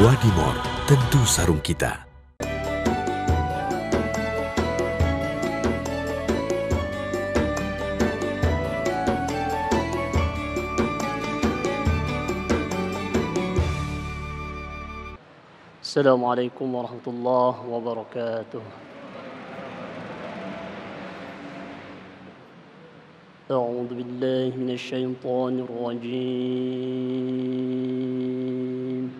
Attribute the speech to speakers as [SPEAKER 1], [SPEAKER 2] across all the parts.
[SPEAKER 1] Wadimor, tentu sarung kita.
[SPEAKER 2] Assalamualaikum warahmatullahi wabarakatuh. أعوذ بالله من الشيطان الرجيم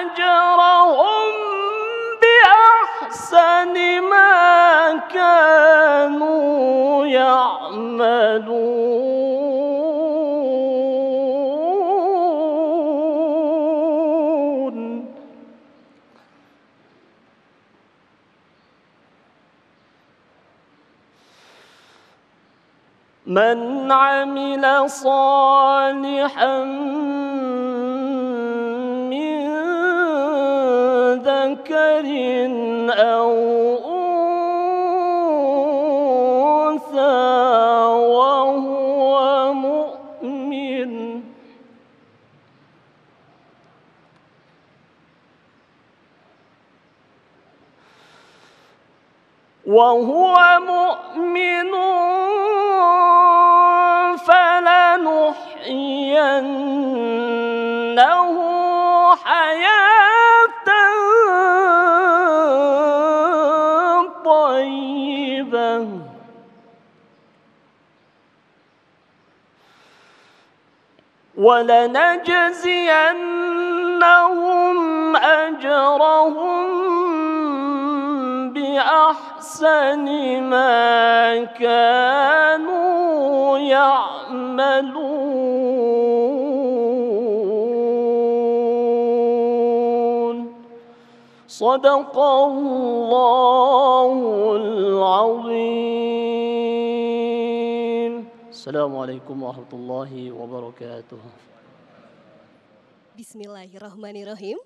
[SPEAKER 2] أجرهم بأحسن ما كانوا يعملون من عمل صالحا ذكر أو أنثى وهو مؤمن وهو مؤمن فلنحيين ولنجزينهم أجرهم بأحسن ما كانوا يعملون صدق الله العظيم السلام عليكم ورحمة
[SPEAKER 3] Bismillahirrahmanirrahim.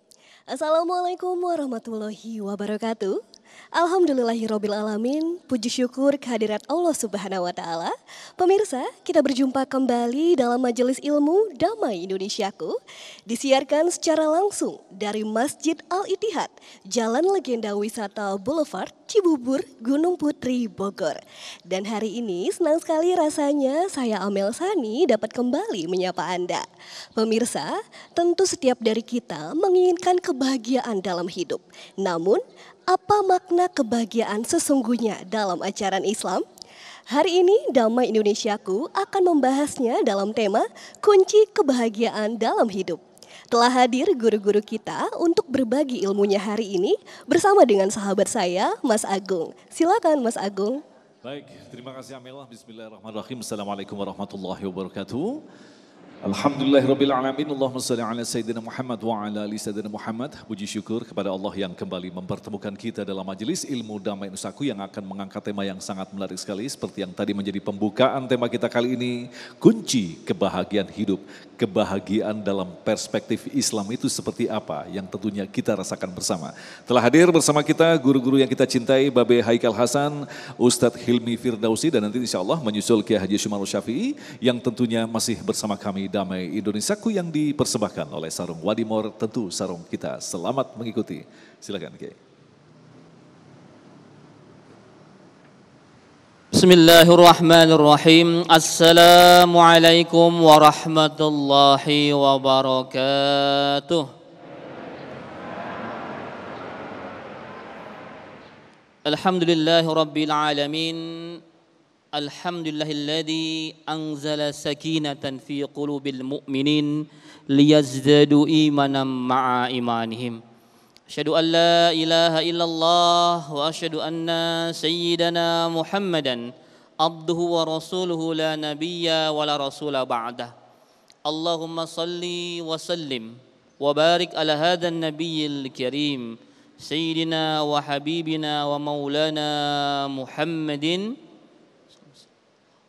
[SPEAKER 3] Assalamualaikum warahmatullahi wabarakatuh. Alhamdulillahirrabbilalamin, puji syukur kehadirat Allah subhanahu wa ta'ala. Pemirsa, kita berjumpa kembali dalam Majelis Ilmu Damai Indonesiaku. Disiarkan secara langsung dari Masjid Al-Itihad, Jalan Legenda Wisata Boulevard, Cibubur, Gunung Putri, Bogor. Dan hari ini senang sekali rasanya saya Amel Sani dapat kembali menyapa Anda. Pemirsa, tentu setiap dari kita menginginkan kebahagiaan dalam hidup. Namun, apa makna kebahagiaan sesungguhnya dalam ajaran Islam? Hari ini Damai Indonesiaku akan membahasnya dalam tema kunci kebahagiaan dalam hidup. Telah hadir guru-guru kita untuk berbagi ilmunya hari ini bersama dengan sahabat saya, Mas Agung. Silakan Mas Agung.
[SPEAKER 1] Baik, terima kasih Amelah. Bismillahirrahmanirrahim. Assalamualaikum warahmatullahi wabarakatuh. Alhamdulillahirrabbilalamin Allahumma salli ala Sayyidina Muhammad wa ala ali Sayyidina Muhammad Puji syukur kepada Allah yang kembali mempertemukan kita dalam majelis ilmu damai nusaku Yang akan mengangkat tema yang sangat menarik sekali Seperti yang tadi menjadi pembukaan tema kita kali ini Kunci kebahagiaan hidup kebahagiaan dalam perspektif Islam itu seperti apa yang tentunya kita rasakan bersama. Telah hadir bersama kita guru-guru yang kita cintai Babe Haikal Hasan, Ustadz Hilmi Firdausi dan nanti insya Allah menyusul Kiai Haji Shumarul Syafi'i yang tentunya masih bersama kami Damai Indonesiaku yang dipersembahkan oleh Sarung Wadimor tentu sarung kita. Selamat mengikuti. Silakan Kiai.
[SPEAKER 4] بسم الله الرحمن الرحيم السلام عليكم ورحمة الله وبركاته الحمد لله رب العالمين الحمد لله الذي أنزل سكينة في قلوب المؤمنين ليزدادوا إيمانا مع إيمانهم أشهد أن لا إله إلا الله وأشهد أن سيدنا محمدا عبده ورسوله لا نبي ولا رسول بعده اللهم صل وسلم وبارك على هذا النبي الكريم سيدنا وحبيبنا ومولانا محمد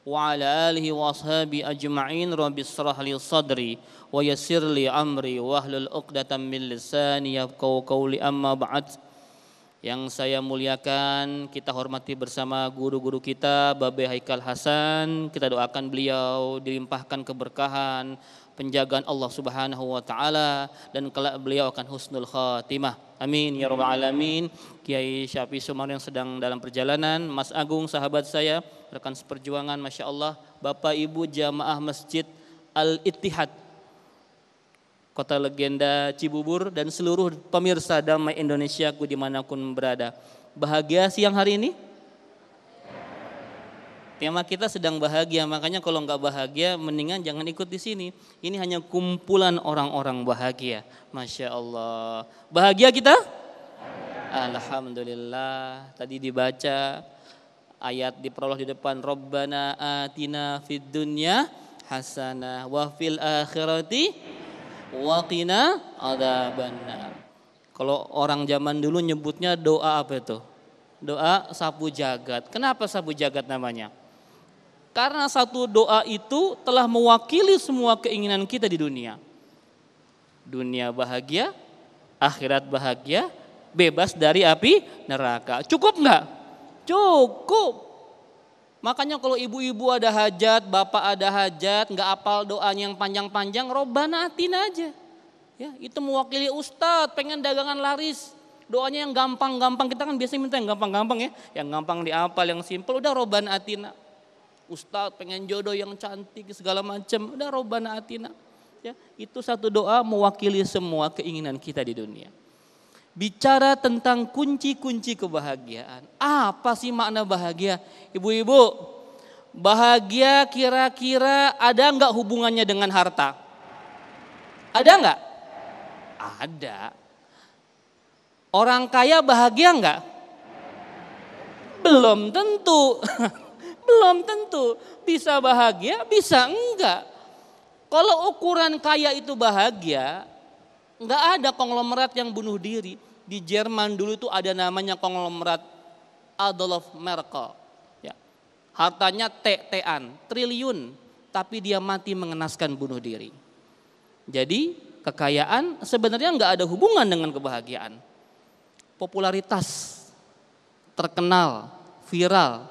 [SPEAKER 4] وعلى آله وأصحابه أجمعين رب اشرح لي صدري wa yassir li amri wa hlul 'uqdatam min lisani yafqahu qawli amma ba'd yang saya muliakan kita hormati bersama guru-guru kita Babe Haikal Hasan kita doakan beliau dilimpahkan keberkahan penjagaan Allah Subhanahu wa taala dan kelak beliau akan husnul khatimah amin ya rabbal alamin Kiai Syafi Sumar yang sedang dalam perjalanan Mas Agung sahabat saya rekan seperjuangan Masya Allah Bapak Ibu jamaah masjid Al Ittihad kota legenda Cibubur, dan seluruh pemirsa damai Indonesia Indonesiaku dimanapun berada. Bahagia siang hari ini? Tema kita sedang bahagia, makanya kalau nggak bahagia mendingan jangan ikut di sini. Ini hanya kumpulan orang-orang bahagia. Masya Allah. Bahagia kita? Alhamdulillah. Tadi dibaca ayat diperoleh di depan Rabbana atina fid dunya hasanah wa fil akhirati waqina adzabannar. Kalau orang zaman dulu nyebutnya doa apa itu? Doa sapu jagat. Kenapa sapu jagat namanya? Karena satu doa itu telah mewakili semua keinginan kita di dunia. Dunia bahagia, akhirat bahagia, bebas dari api neraka. Cukup nggak? Cukup. Makanya kalau ibu-ibu ada hajat, bapak ada hajat, nggak apal doanya yang panjang-panjang, robana atina aja. Ya, itu mewakili ustadz, pengen dagangan laris. Doanya yang gampang-gampang, kita kan biasanya minta yang gampang-gampang ya. Yang gampang diapal, yang simple, udah robana atina. Ustadz pengen jodoh yang cantik segala macam, udah robana atina. Ya, itu satu doa mewakili semua keinginan kita di dunia bicara tentang kunci-kunci kebahagiaan. Apa sih makna bahagia? Ibu-ibu, bahagia kira-kira ada nggak hubungannya dengan harta? Ada nggak? Ada. Orang kaya bahagia nggak? Belum tentu. Belum tentu. Bisa bahagia, bisa enggak. Kalau ukuran kaya itu bahagia, Nggak ada konglomerat yang bunuh diri. Di Jerman dulu itu ada namanya konglomerat Adolf Merkel. Ya. Hartanya T-T-an, triliun. Tapi dia mati mengenaskan bunuh diri. Jadi kekayaan sebenarnya nggak ada hubungan dengan kebahagiaan. Popularitas, terkenal, viral,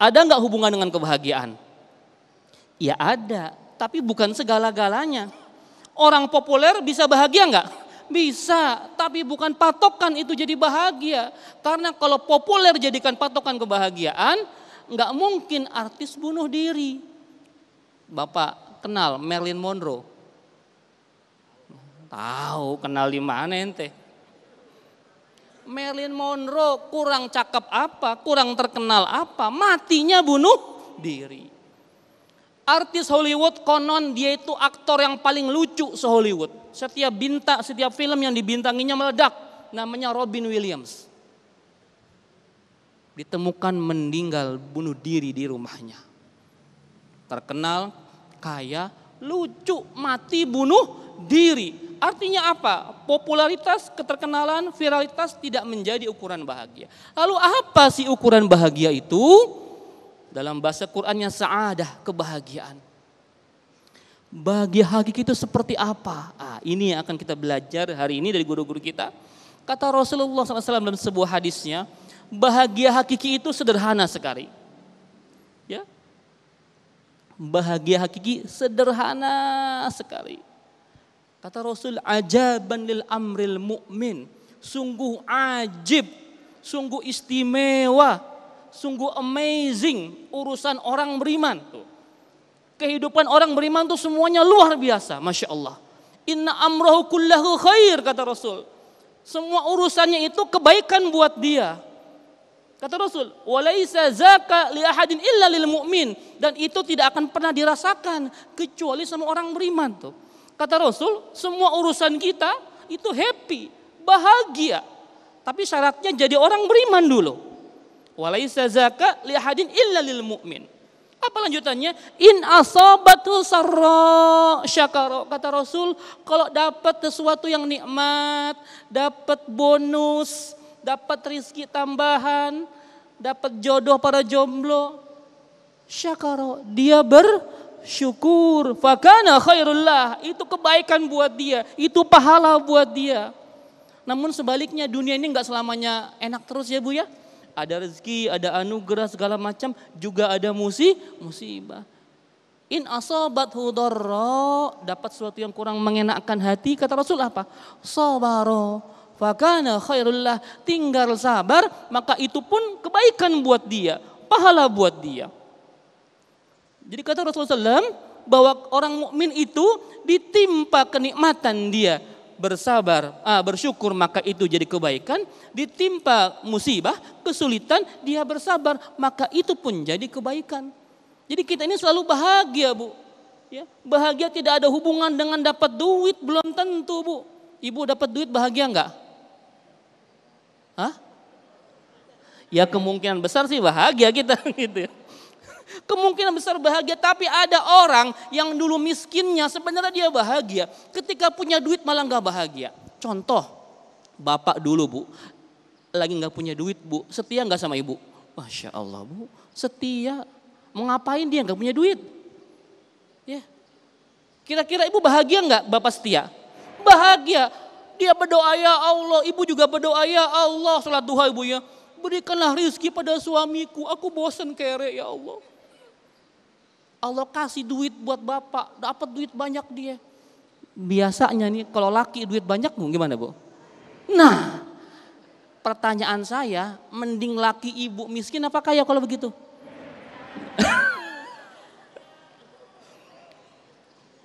[SPEAKER 4] ada nggak hubungan dengan kebahagiaan? Ya ada, tapi bukan segala-galanya. Orang populer bisa bahagia nggak? Bisa, tapi bukan patokan itu jadi bahagia. Karena kalau populer jadikan patokan kebahagiaan, nggak mungkin artis bunuh diri. Bapak kenal Marilyn Monroe? Tahu kenal di mana ente? Marilyn Monroe kurang cakep apa, kurang terkenal apa, matinya bunuh diri. Artis Hollywood konon dia itu aktor yang paling lucu se-Hollywood. Setiap bintang, setiap film yang dibintanginya meledak. Namanya Robin Williams. Ditemukan meninggal bunuh diri di rumahnya. Terkenal, kaya, lucu, mati, bunuh diri. Artinya apa? Popularitas, keterkenalan, viralitas tidak menjadi ukuran bahagia. Lalu apa sih ukuran bahagia itu? Dalam bahasa Qur'annya sa'adah, kebahagiaan. Bahagia hakiki itu seperti apa? Ah, ini yang akan kita belajar hari ini dari guru-guru kita. Kata Rasulullah SAW dalam sebuah hadisnya, bahagia hakiki itu sederhana sekali. Ya, bahagia hakiki sederhana sekali. Kata Rasul, ajaban lil amril mu'min. Sungguh ajib, sungguh istimewa sungguh amazing urusan orang beriman tuh. Kehidupan orang beriman tuh semuanya luar biasa, masya Allah. Inna amrohu kullahu khair kata Rasul. Semua urusannya itu kebaikan buat dia. Kata Rasul, walaisa zaka li ahadin illa lil mu'min dan itu tidak akan pernah dirasakan kecuali sama orang beriman tuh. Kata Rasul, semua urusan kita itu happy, bahagia. Tapi syaratnya jadi orang beriman dulu. Walaisa zaka lihadin illa lil mu'min. Apa lanjutannya? In asabatu sarra syakara. Kata Rasul, kalau dapat sesuatu yang nikmat, dapat bonus, dapat rizki tambahan, dapat jodoh para jomblo, syakara. Dia bersyukur. Fakana khairullah. Itu kebaikan buat dia. Itu pahala buat dia. Namun sebaliknya dunia ini nggak selamanya enak terus ya Bu ya ada rezeki, ada anugerah segala macam, juga ada musih, musibah. In asobat hudorro dapat sesuatu yang kurang mengenakkan hati kata Rasul apa? Sobaro fakana khairullah tinggal sabar maka itu pun kebaikan buat dia, pahala buat dia. Jadi kata Rasulullah SAW bahwa orang mukmin itu ditimpa kenikmatan dia, bersabar, ah, bersyukur maka itu jadi kebaikan, ditimpa musibah, kesulitan, dia bersabar maka itu pun jadi kebaikan. Jadi kita ini selalu bahagia, Bu. Ya, bahagia tidak ada hubungan dengan dapat duit, belum tentu, Bu. Ibu dapat duit bahagia enggak? Hah? Ya kemungkinan besar sih bahagia kita gitu ya. Kemungkinan besar bahagia, tapi ada orang yang dulu miskinnya sebenarnya dia bahagia. Ketika punya duit malah nggak bahagia. Contoh, bapak dulu bu, lagi nggak punya duit bu, setia nggak sama ibu? Masya Allah bu, setia. Mengapain dia nggak punya duit? Ya, kira-kira ibu bahagia nggak bapak setia? Bahagia. Dia berdoa ya Allah, ibu juga berdoa ya Allah, sholat duha ibunya. Berikanlah rizki pada suamiku, aku bosan kere ya Allah. Allah kasih duit buat bapak, dapat duit banyak dia. Biasanya nih kalau laki duit banyak bu, gimana bu? Nah, pertanyaan saya, mending laki ibu miskin apa kaya kalau begitu?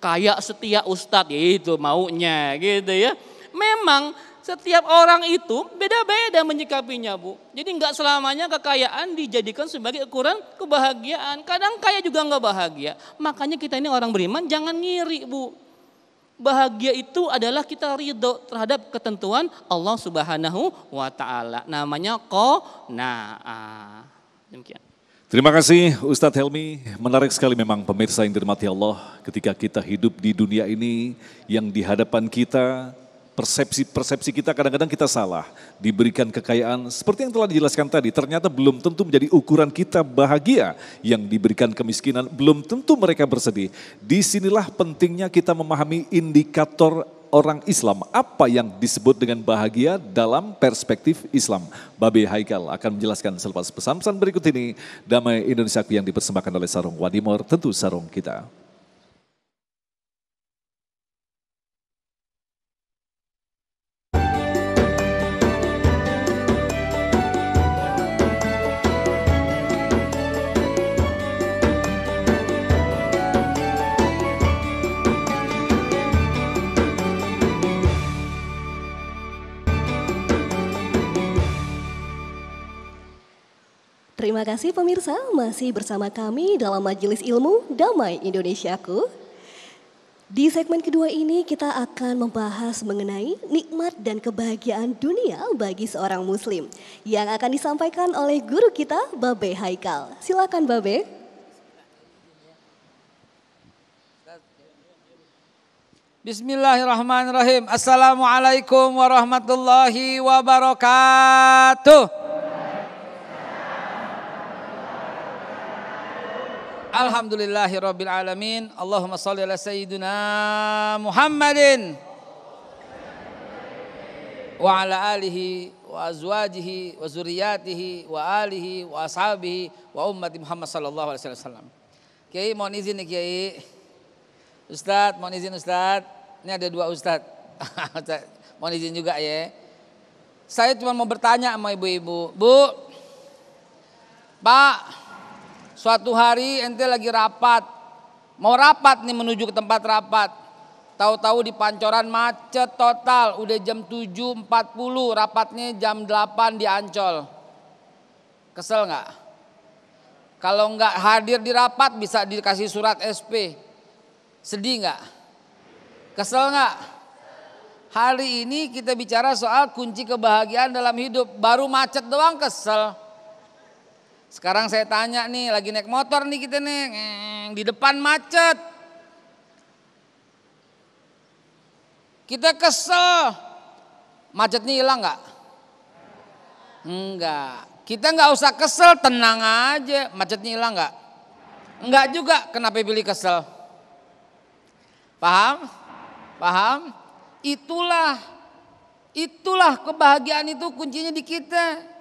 [SPEAKER 4] Kayak setia ustadz, ya itu maunya gitu ya. Memang setiap orang itu beda-beda menyikapinya bu. Jadi nggak selamanya kekayaan dijadikan sebagai ukuran kebahagiaan. Kadang kaya juga nggak bahagia. Makanya kita ini orang beriman jangan ngiri bu. Bahagia itu adalah kita ridho terhadap ketentuan Allah Subhanahu wa taala. Namanya qanaah. Demikian.
[SPEAKER 1] Terima kasih Ustadz Helmi. Menarik sekali memang pemirsa yang dirahmati Allah ketika kita hidup di dunia ini yang di hadapan kita persepsi-persepsi kita kadang-kadang kita salah. Diberikan kekayaan seperti yang telah dijelaskan tadi, ternyata belum tentu menjadi ukuran kita bahagia. Yang diberikan kemiskinan belum tentu mereka bersedih. Disinilah pentingnya kita memahami indikator orang Islam. Apa yang disebut dengan bahagia dalam perspektif Islam? Babe Haikal akan menjelaskan selepas pesan-pesan berikut ini. Damai Indonesia yang dipersembahkan oleh Sarung Wadimor, tentu sarung kita.
[SPEAKER 3] Terima kasih pemirsa masih bersama kami dalam Majelis Ilmu Damai Indonesiaku. Di segmen kedua ini kita akan membahas mengenai nikmat dan kebahagiaan dunia bagi seorang muslim yang akan disampaikan oleh guru kita Babe Haikal. Silakan Babe.
[SPEAKER 5] Bismillahirrahmanirrahim. Assalamualaikum warahmatullahi wabarakatuh. Alhamdulillahi Rabbil Alamin. Allahumma salli ala Sayyidina Muhammadin. Wa ala alihi wa azwajihi wa zuriyatihi wa alihi wa ashabihi wa ummati Muhammad sallallahu alaihi wasallam. Kiai mohon izin nih Kiai. Ustadz mohon izin Ustadz. Ini ada dua Ustadz. mohon izin juga ya. Saya cuma mau bertanya sama ibu-ibu. Bu, Pak, Suatu hari ente lagi rapat, mau rapat nih menuju ke tempat rapat. Tahu-tahu di pancoran macet total, udah jam 7.40, rapatnya jam 8 di Ancol. Kesel nggak? Kalau nggak hadir di rapat bisa dikasih surat SP. Sedih nggak? Kesel nggak? Hari ini kita bicara soal kunci kebahagiaan dalam hidup. Baru macet doang kesel. Sekarang saya tanya nih, lagi naik motor nih kita nih, di depan macet. Kita kesel. Macetnya hilang nggak? Enggak. Kita nggak usah kesel, tenang aja. Macetnya hilang nggak? Enggak juga. Kenapa pilih kesel? Paham? Paham? Itulah, itulah kebahagiaan itu kuncinya di kita.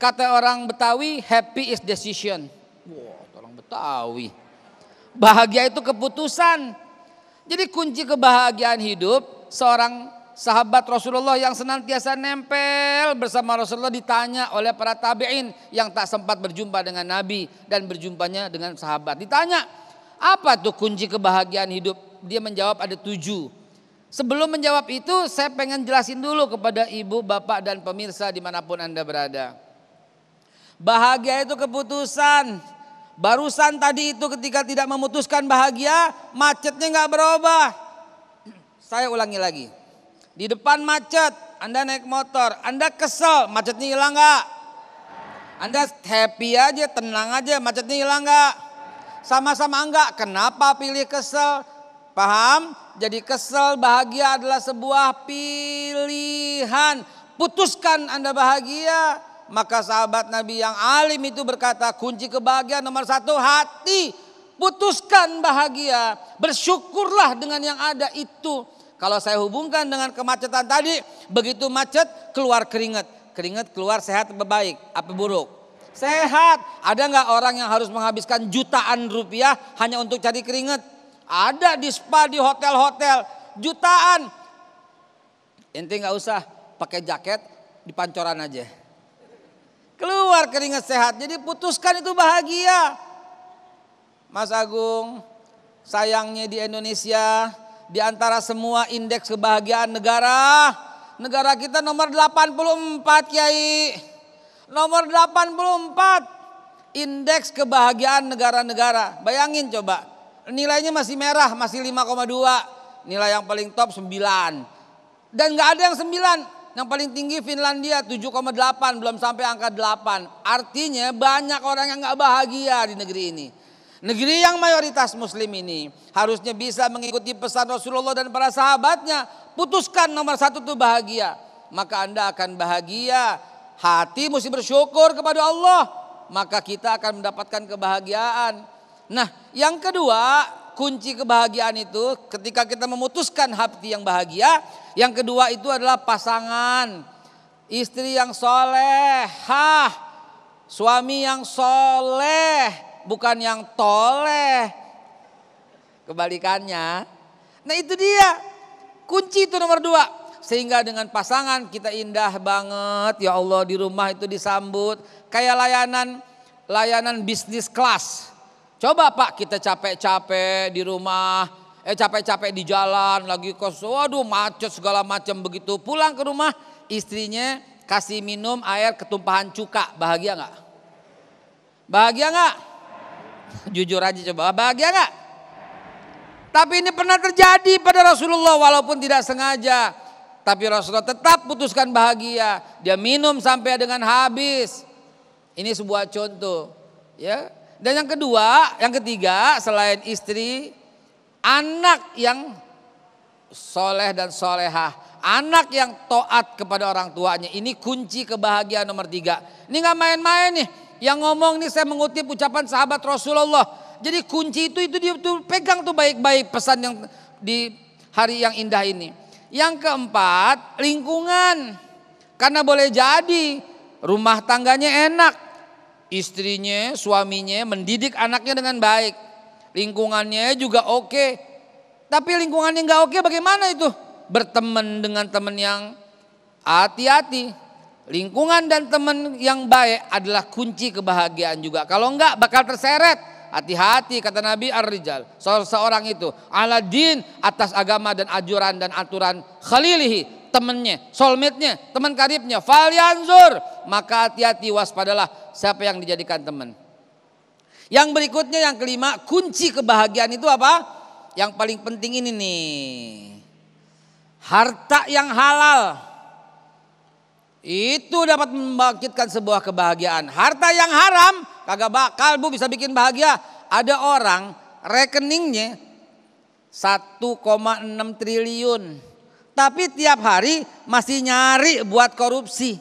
[SPEAKER 5] Kata orang Betawi, happy is decision. Wah, wow, orang Betawi. Bahagia itu keputusan. Jadi kunci kebahagiaan hidup seorang sahabat Rasulullah yang senantiasa nempel bersama Rasulullah ditanya oleh para tabi'in yang tak sempat berjumpa dengan Nabi dan berjumpanya dengan sahabat. Ditanya, apa tuh kunci kebahagiaan hidup? Dia menjawab ada tujuh. Sebelum menjawab itu saya pengen jelasin dulu kepada ibu, bapak dan pemirsa dimanapun Anda berada. Bahagia itu keputusan. Barusan tadi itu ketika tidak memutuskan bahagia, macetnya nggak berubah. Saya ulangi lagi. Di depan macet, Anda naik motor, Anda kesel, macetnya hilang nggak? Anda happy aja, tenang aja, macetnya hilang nggak? Sama-sama enggak, kenapa pilih kesel? Paham? Jadi kesel, bahagia adalah sebuah pilihan. Putuskan Anda bahagia, maka sahabat Nabi yang alim itu berkata kunci kebahagiaan nomor satu hati. Putuskan bahagia. Bersyukurlah dengan yang ada itu. Kalau saya hubungkan dengan kemacetan tadi. Begitu macet keluar keringat. Keringat keluar sehat apa baik? Apa buruk? Sehat. Ada nggak orang yang harus menghabiskan jutaan rupiah hanya untuk cari keringat? Ada di spa, di hotel-hotel. Jutaan. Inti nggak usah pakai jaket, di pancoran aja. Keluar keringat sehat. Jadi putuskan itu bahagia. Mas Agung, sayangnya di Indonesia di antara semua indeks kebahagiaan negara, negara kita nomor 84 Kiai. Nomor 84 indeks kebahagiaan negara-negara. Bayangin coba, nilainya masih merah, masih 5,2. Nilai yang paling top 9. Dan nggak ada yang 9, yang paling tinggi Finlandia 7,8 belum sampai angka 8. Artinya banyak orang yang nggak bahagia di negeri ini. Negeri yang mayoritas muslim ini harusnya bisa mengikuti pesan Rasulullah dan para sahabatnya. Putuskan nomor satu itu bahagia. Maka Anda akan bahagia. Hati mesti bersyukur kepada Allah. Maka kita akan mendapatkan kebahagiaan. Nah yang kedua kunci kebahagiaan itu ketika kita memutuskan hati yang bahagia. Yang kedua itu adalah pasangan, istri yang solehah, suami yang soleh, bukan yang toleh. Kebalikannya. Nah itu dia kunci itu nomor dua. Sehingga dengan pasangan kita indah banget. Ya Allah di rumah itu disambut. Kayak layanan layanan bisnis kelas Coba Pak kita capek-capek di rumah, eh capek-capek di jalan lagi kos, waduh macet segala macam begitu. Pulang ke rumah istrinya kasih minum air ketumpahan cuka, bahagia nggak? Bahagia nggak? Jujur aja coba, bahagia nggak? Tapi ini pernah terjadi pada Rasulullah walaupun tidak sengaja. Tapi Rasulullah tetap putuskan bahagia. Dia minum sampai dengan habis. Ini sebuah contoh. Ya, dan yang kedua, yang ketiga selain istri, anak yang soleh dan solehah. Anak yang toat kepada orang tuanya. Ini kunci kebahagiaan nomor tiga. Ini nggak main-main nih. Yang ngomong ini saya mengutip ucapan sahabat Rasulullah. Jadi kunci itu itu dia tuh pegang tuh baik-baik pesan yang di hari yang indah ini. Yang keempat, lingkungan. Karena boleh jadi rumah tangganya enak, istrinya, suaminya mendidik anaknya dengan baik. Lingkungannya juga oke. Tapi lingkungannya nggak oke bagaimana itu? Berteman dengan teman yang hati-hati. Lingkungan dan teman yang baik adalah kunci kebahagiaan juga. Kalau enggak bakal terseret. Hati-hati kata Nabi Ar-Rijal. Seorang itu. Aladin atas agama dan ajuran dan aturan khalilihi temennya, soulmate-nya, teman karibnya, falyanzur, maka hati-hati waspadalah siapa yang dijadikan teman. Yang berikutnya yang kelima, kunci kebahagiaan itu apa? Yang paling penting ini nih. Harta yang halal. Itu dapat membangkitkan sebuah kebahagiaan. Harta yang haram kagak bakal Bu bisa bikin bahagia. Ada orang rekeningnya 1,6 triliun. Tapi tiap hari masih nyari buat korupsi.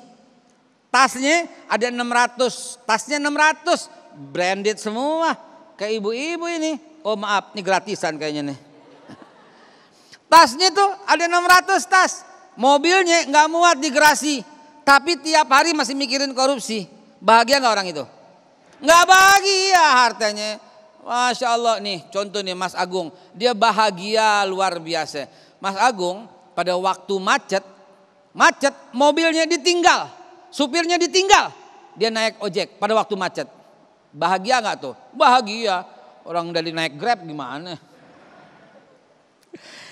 [SPEAKER 5] Tasnya ada 600, tasnya 600, branded semua. Ke ibu-ibu ini. Oh maaf, ini gratisan kayaknya nih. Tasnya tuh ada 600 tas. Mobilnya nggak muat di gerasi. Tapi tiap hari masih mikirin korupsi. Bahagia nggak orang itu? Nggak bahagia hartanya. Masya Allah nih contoh nih Mas Agung. Dia bahagia luar biasa. Mas Agung pada waktu macet, macet mobilnya ditinggal, supirnya ditinggal, dia naik ojek pada waktu macet. Bahagia nggak tuh? Bahagia. Orang dari naik Grab gimana?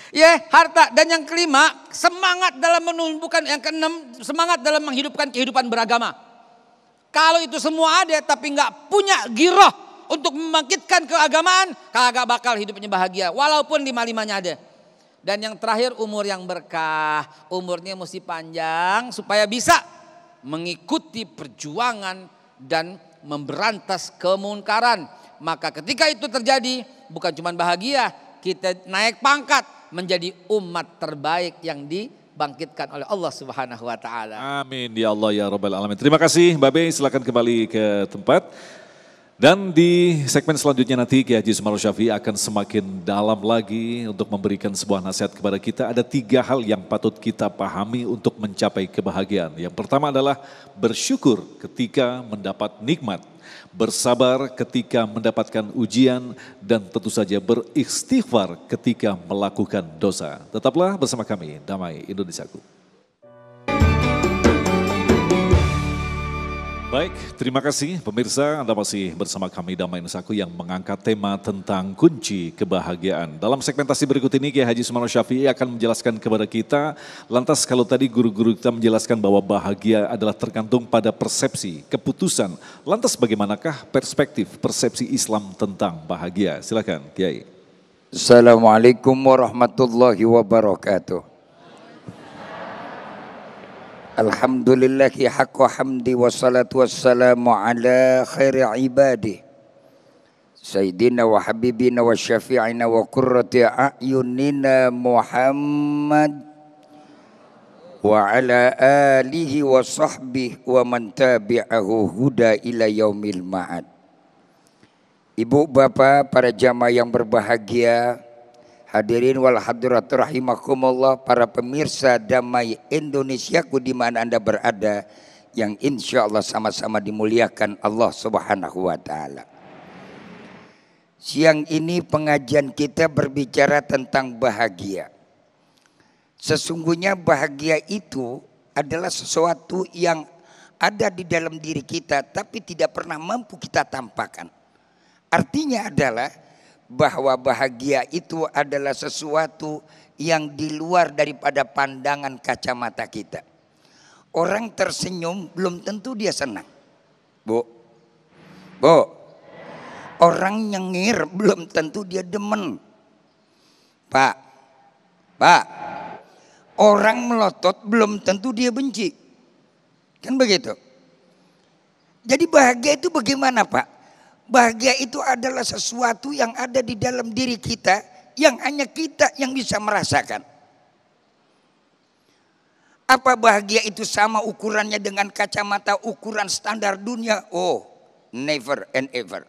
[SPEAKER 5] Ya, yeah, harta dan yang kelima, semangat dalam menumbuhkan yang keenam, semangat dalam menghidupkan kehidupan beragama. Kalau itu semua ada tapi nggak punya giroh untuk membangkitkan keagamaan, kagak bakal hidupnya bahagia walaupun lima-limanya ada. Dan yang terakhir umur yang berkah. Umurnya mesti panjang supaya bisa mengikuti perjuangan dan memberantas kemunkaran. Maka ketika itu terjadi bukan cuma bahagia, kita naik pangkat menjadi umat terbaik yang di dibangkitkan oleh Allah
[SPEAKER 1] Subhanahu wa taala. Amin ya Allah ya rabbal alamin. Terima kasih Mbak Be, silakan kembali ke tempat. Dan di segmen selanjutnya nanti Kiai Haji Sumarul Syafi akan semakin dalam lagi untuk memberikan sebuah nasihat kepada kita. Ada tiga hal yang patut kita pahami untuk mencapai kebahagiaan. Yang pertama adalah bersyukur ketika mendapat nikmat, bersabar ketika mendapatkan ujian, dan tentu saja beristighfar ketika melakukan dosa. Tetaplah bersama kami, Damai Indonesiaku. Baik, terima kasih pemirsa Anda masih bersama kami Damai Nusaku yang mengangkat tema tentang kunci kebahagiaan. Dalam segmentasi berikut ini Kiai Haji Sumano Syafi'i akan menjelaskan kepada kita, lantas kalau tadi guru-guru kita menjelaskan bahwa bahagia adalah tergantung pada persepsi, keputusan, lantas bagaimanakah perspektif persepsi Islam tentang bahagia? Silakan Kiai. Assalamualaikum warahmatullahi wabarakatuh.
[SPEAKER 6] Alhamdulillahi haqqa hamdi wassalatu wassalamu ala khairi ibadi Sayyidina wa habibina wa syafi'ina wa kurrati a'yunina Muhammad Wa ala alihi wa sahbihi wa man tabi'ahu huda ila yaumil ma'ad Ibu bapa para jamaah yang berbahagia Hadirin wal hadirat rahimakumullah para pemirsa damai ku di mana Anda berada yang insya Allah sama-sama dimuliakan Allah Subhanahu wa taala. Siang ini pengajian kita berbicara tentang bahagia. Sesungguhnya bahagia itu adalah sesuatu yang ada di dalam diri kita tapi tidak pernah mampu kita tampakkan. Artinya adalah bahwa bahagia itu adalah sesuatu yang di luar daripada pandangan kacamata kita. Orang tersenyum belum tentu dia senang. Bu. Bu. Orang nyengir belum tentu dia demen. Pak. Pak. Orang melotot belum tentu dia benci. Kan begitu. Jadi bahagia itu bagaimana, Pak? Bahagia itu adalah sesuatu yang ada di dalam diri kita yang hanya kita yang bisa merasakan. Apa bahagia itu sama ukurannya dengan kacamata ukuran standar dunia? Oh, never and ever.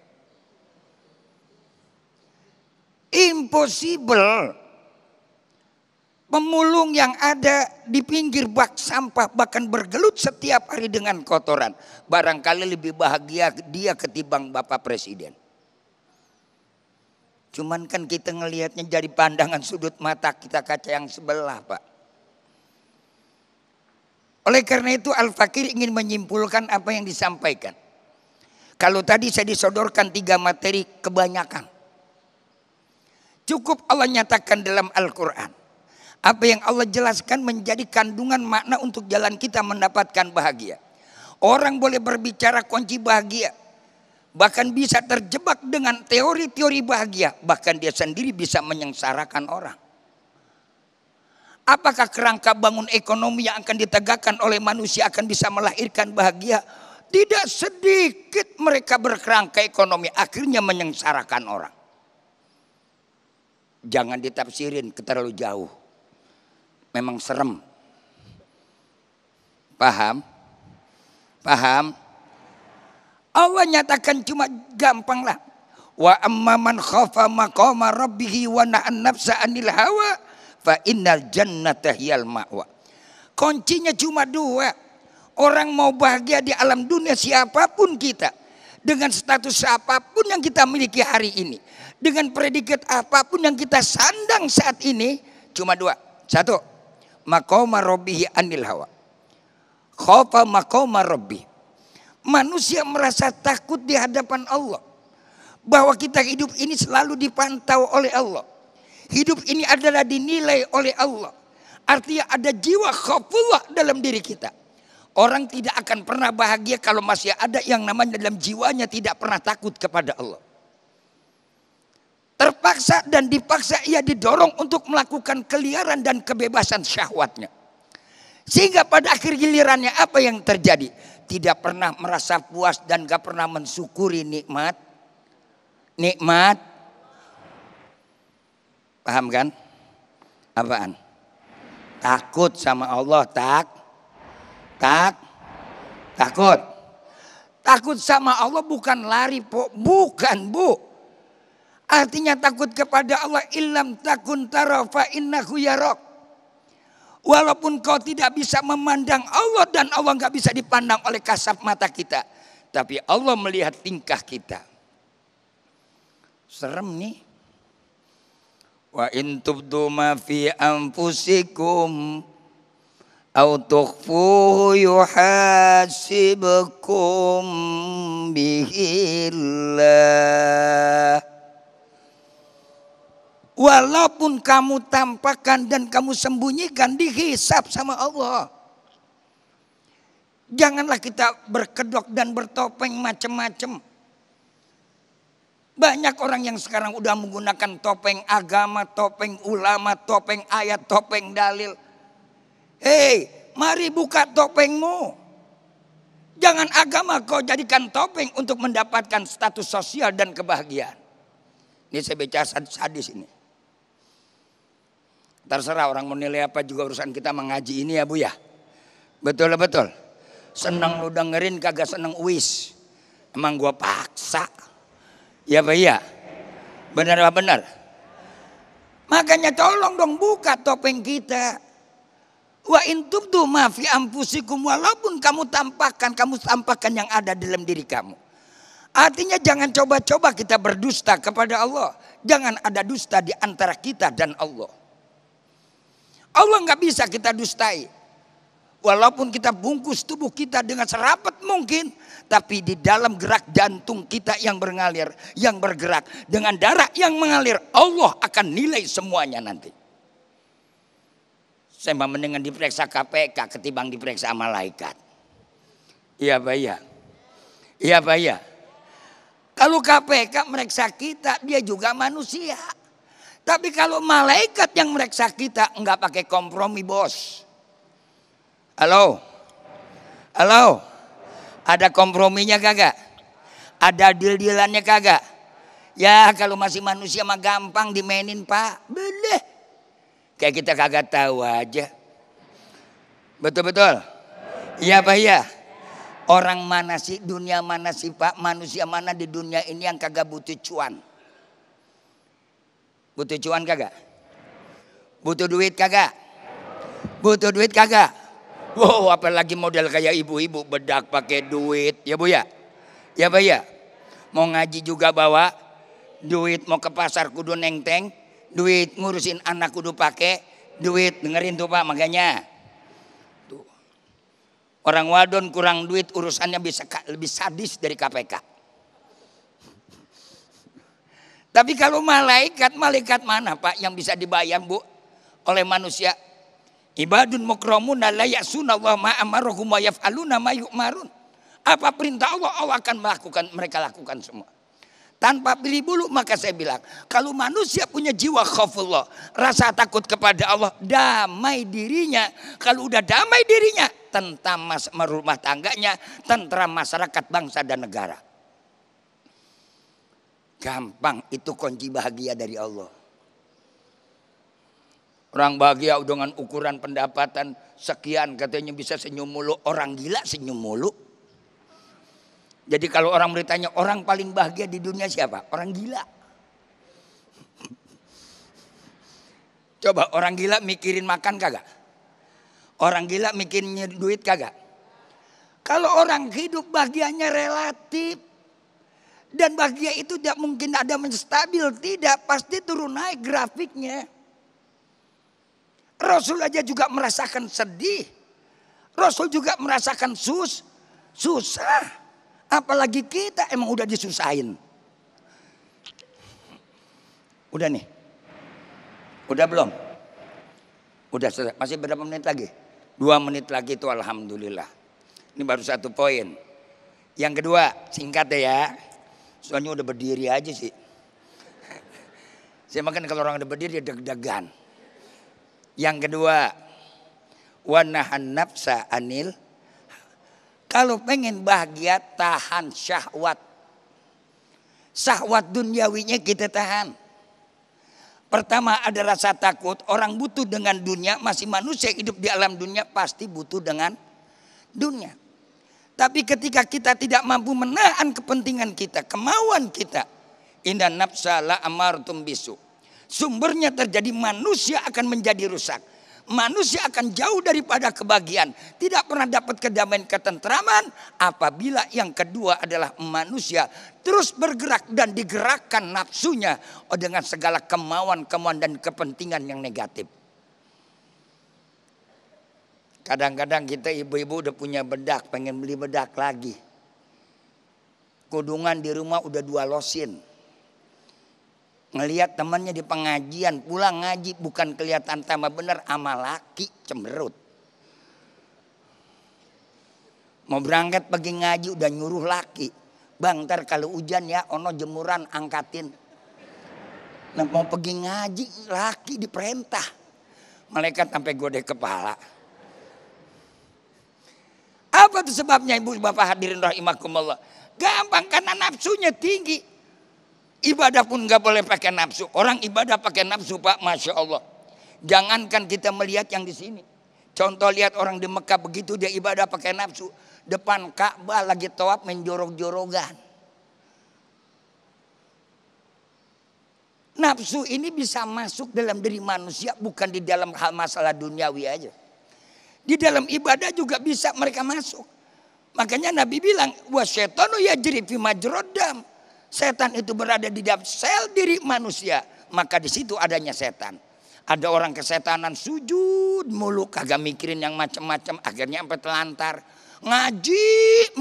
[SPEAKER 6] Impossible pemulung yang ada di pinggir bak sampah bahkan bergelut setiap hari dengan kotoran. Barangkali lebih bahagia dia ketimbang Bapak Presiden. Cuman kan kita ngelihatnya dari pandangan sudut mata kita kaca yang sebelah Pak. Oleh karena itu Al-Fakir ingin menyimpulkan apa yang disampaikan. Kalau tadi saya disodorkan tiga materi kebanyakan. Cukup Allah nyatakan dalam Al-Quran. Apa yang Allah jelaskan menjadi kandungan makna untuk jalan kita mendapatkan bahagia. Orang boleh berbicara kunci bahagia. Bahkan bisa terjebak dengan teori-teori bahagia. Bahkan dia sendiri bisa menyengsarakan orang. Apakah kerangka bangun ekonomi yang akan ditegakkan oleh manusia akan bisa melahirkan bahagia? Tidak sedikit mereka berkerangka ekonomi akhirnya menyengsarakan orang. Jangan ditafsirin terlalu jauh memang serem. Paham? Paham? Allah nyatakan cuma gampang lah. Wa amman khafa maqama rabbih wa na'an nafsa anil hawa fa innal jannata hiyal ma'wa. Kuncinya cuma dua. Orang mau bahagia di alam dunia siapapun kita. Dengan status siapapun yang kita miliki hari ini. Dengan predikat apapun yang kita sandang saat ini. Cuma dua. Satu, maqama rabbihi anil hawa. Khofa maqama rabbi. Manusia merasa takut di hadapan Allah. Bahwa kita hidup ini selalu dipantau oleh Allah. Hidup ini adalah dinilai oleh Allah. Artinya ada jiwa khafullah dalam diri kita. Orang tidak akan pernah bahagia kalau masih ada yang namanya dalam jiwanya tidak pernah takut kepada Allah. Terpaksa dan dipaksa ia didorong untuk melakukan keliaran dan kebebasan syahwatnya. Sehingga pada akhir gilirannya apa yang terjadi? Tidak pernah merasa puas dan gak pernah mensyukuri nikmat. Nikmat. Paham kan? Apaan? Takut sama Allah, tak? Tak? Takut. Takut sama Allah bukan lari, po. bukan bu. Artinya takut kepada Allah ilam takun tarafa innahu yarok. Walaupun kau tidak bisa memandang Allah dan Allah nggak bisa dipandang oleh kasat mata kita, tapi Allah melihat tingkah kita. Serem nih. Wa in tubdu ma fi anfusikum au tukhfuhu yuhasibkum bihillah Walaupun kamu tampakkan dan kamu sembunyikan dihisap sama Allah. Janganlah kita berkedok dan bertopeng macam-macam. Banyak orang yang sekarang udah menggunakan topeng agama, topeng ulama, topeng ayat, topeng dalil. Hei, mari buka topengmu. Jangan agama kau jadikan topeng untuk mendapatkan status sosial dan kebahagiaan. Ini saya baca sadis ini. Terserah orang menilai apa juga urusan kita mengaji ini ya Bu ya. Betul betul. senang lu dengerin kagak seneng uis. Emang gua paksa. Ya Pak ya Benar apa benar? Makanya tolong dong buka topeng kita. Wa intub tu mafi ampusikum walaupun kamu tampakkan kamu tampakkan yang ada dalam diri kamu. Artinya jangan coba-coba kita berdusta kepada Allah. Jangan ada dusta di antara kita dan Allah. Allah nggak bisa kita dustai. Walaupun kita bungkus tubuh kita dengan serapat mungkin, tapi di dalam gerak jantung kita yang mengalir, yang bergerak dengan darah yang mengalir, Allah akan nilai semuanya nanti. Saya mau mendingan diperiksa KPK ketimbang diperiksa malaikat. Iya, Pak, iya. Iya, Pak, ya. Kalau KPK meriksa kita, dia juga manusia. Tapi kalau malaikat yang mereksa kita nggak pakai kompromi bos. Halo? Halo? Ada komprominya kagak? Ada deal-dealannya kagak? Ya kalau masih manusia mah gampang dimainin pak. Beleh. Kayak kita kagak tahu aja. Betul-betul? Iya pak iya? Orang mana sih, dunia mana sih pak, manusia mana di dunia ini yang kagak butuh cuan. Butuh cuan kagak? Butuh duit kagak? Butuh duit kagak? Wow, apalagi model kayak ibu-ibu bedak pakai duit, ya Bu ya? Ya bu ya? Mau ngaji juga bawa duit, mau ke pasar kudu nengteng, duit ngurusin anak kudu pakai duit. Dengerin tuh Pak, makanya. Orang wadon kurang duit urusannya bisa lebih sadis dari KPK. Tapi kalau malaikat, malaikat mana Pak yang bisa dibayang Bu oleh manusia? Ibadun mukramun la ya'suna Allah ma amaruhum wa yaf'aluna ma yu'marun. Apa perintah Allah, Allah akan melakukan, mereka lakukan semua. Tanpa pilih bulu maka saya bilang, kalau manusia punya jiwa khaufullah, rasa takut kepada Allah, damai dirinya. Kalau udah damai dirinya, tentang mas rumah tangganya, tentara masyarakat, bangsa dan negara. Gampang itu kunci bahagia dari Allah. Orang bahagia dengan ukuran pendapatan sekian katanya bisa senyum mulu. Orang gila senyum mulu. Jadi kalau orang beritanya orang paling bahagia di dunia siapa? Orang gila. Coba orang gila mikirin makan kagak? Orang gila mikirin duit kagak? Kalau orang hidup bahagianya relatif. Dan bahagia itu tidak mungkin ada menstabil. Tidak, pasti turun naik grafiknya. Rasul aja juga merasakan sedih. Rasul juga merasakan sus, susah. Apalagi kita emang udah disusahin. Udah nih. Udah belum? Udah selesai. Masih berapa menit lagi? Dua menit lagi itu alhamdulillah. Ini baru satu poin. Yang kedua, singkat ya. Soalnya udah berdiri aja sih. Saya makan kalau orang udah berdiri dia deg-degan. Yang kedua, wanahan nafsa anil. Kalau pengen bahagia tahan syahwat. Syahwat duniawinya kita tahan. Pertama ada rasa takut, orang butuh dengan dunia, masih manusia hidup di alam dunia pasti butuh dengan dunia. Tapi ketika kita tidak mampu menahan kepentingan kita, kemauan kita, indah nafsa amar amartum bisu. Sumbernya terjadi manusia akan menjadi rusak. Manusia akan jauh daripada kebahagiaan, tidak pernah dapat kedamaian ketentraman. apabila yang kedua adalah manusia terus bergerak dan digerakkan nafsunya oh, dengan segala kemauan-kemauan dan kepentingan yang negatif. Kadang-kadang kita ibu-ibu udah punya bedak, pengen beli bedak lagi. Kudungan di rumah udah dua losin. Ngeliat temannya di pengajian, pulang ngaji bukan kelihatan tambah bener ama laki cemberut. Mau berangkat pergi ngaji udah nyuruh laki. Bang ntar kalau hujan ya ono jemuran angkatin. Nah, mau pergi ngaji laki diperintah. Malaikat sampai gode kepala. Apa tuh sebabnya ibu bapak hadirin rahimakumullah? Gampang karena nafsunya tinggi. Ibadah pun nggak boleh pakai nafsu. Orang ibadah pakai nafsu pak, masya Allah. Jangankan kita melihat yang di sini. Contoh lihat orang di Mekah begitu dia ibadah pakai nafsu. Depan Ka'bah lagi toab menjorok-jorogan. Nafsu ini bisa masuk dalam diri manusia bukan di dalam hal masalah duniawi aja. Di dalam ibadah juga bisa mereka masuk. Makanya Nabi bilang, wah setan ya fi majrodam. Setan itu berada di dalam sel diri manusia. Maka di situ adanya setan. Ada orang kesetanan sujud mulu kagak mikirin yang macam-macam akhirnya sampai telantar. Ngaji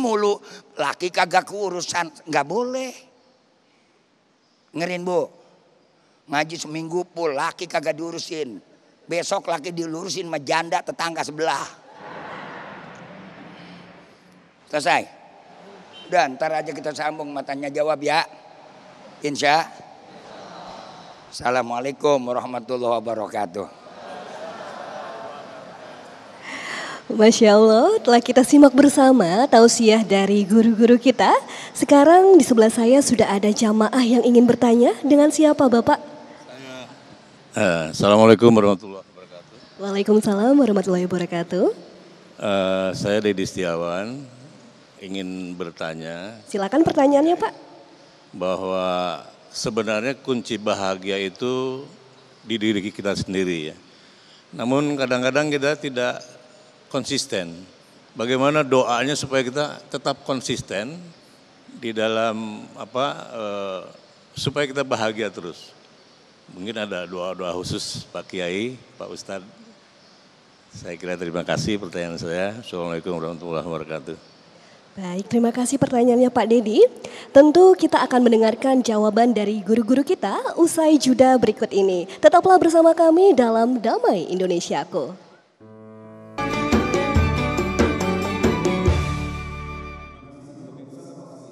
[SPEAKER 6] mulu laki kagak keurusan nggak boleh. Ngerin bu, ngaji seminggu pul laki kagak diurusin. Besok laki dilurusin sama janda tetangga sebelah. Selesai. Dan ntar aja kita sambung matanya jawab ya. Insya. Assalamualaikum warahmatullahi wabarakatuh.
[SPEAKER 3] Masya Allah, telah kita simak bersama tausiah dari guru-guru kita. Sekarang di sebelah saya sudah ada jamaah yang ingin bertanya dengan siapa Bapak?
[SPEAKER 1] Eh, Assalamualaikum warahmatullahi wabarakatuh.
[SPEAKER 3] Waalaikumsalam warahmatullahi wabarakatuh.
[SPEAKER 1] Uh, saya Deddy Setiawan ingin bertanya.
[SPEAKER 3] Silakan pertanyaannya Pak.
[SPEAKER 1] Bahwa sebenarnya kunci bahagia itu di diri kita sendiri ya. Namun kadang-kadang kita tidak konsisten. Bagaimana doanya supaya kita tetap konsisten di dalam apa uh, supaya kita bahagia terus. Mungkin ada doa-doa khusus Pak Kiai, Pak Ustadz. Saya kira terima kasih pertanyaan saya. Assalamualaikum warahmatullahi wabarakatuh.
[SPEAKER 3] Baik, terima kasih pertanyaannya Pak Dedi. Tentu kita akan mendengarkan jawaban dari guru-guru kita usai juda berikut ini. Tetaplah bersama kami dalam Damai Indonesiaku.